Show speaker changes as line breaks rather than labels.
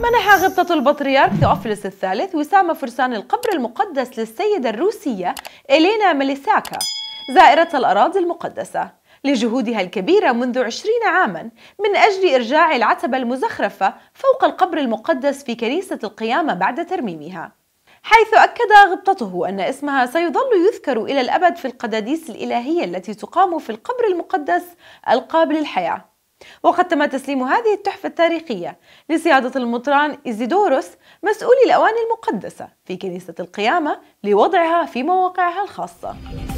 منح غبطة البطريرك ثيوفيلوس الثالث وسام فرسان القبر المقدس للسيدة الروسية إلينا ميليساكا زائرة الأراضي المقدسة لجهودها الكبيرة منذ عشرين عاما من أجل إرجاع العتبة المزخرفة فوق القبر المقدس في كنيسة القيامة بعد ترميمها حيث أكد غبطته أن اسمها سيظل يذكر إلى الأبد في القداديس الإلهية التي تقام في القبر المقدس القابل للحياة وقد تم تسليم هذه التحفة التاريخية لسيادة المطران إيزيدوروس مسؤول الأواني المقدسة في كنيسة القيامة لوضعها في مواقعها الخاصة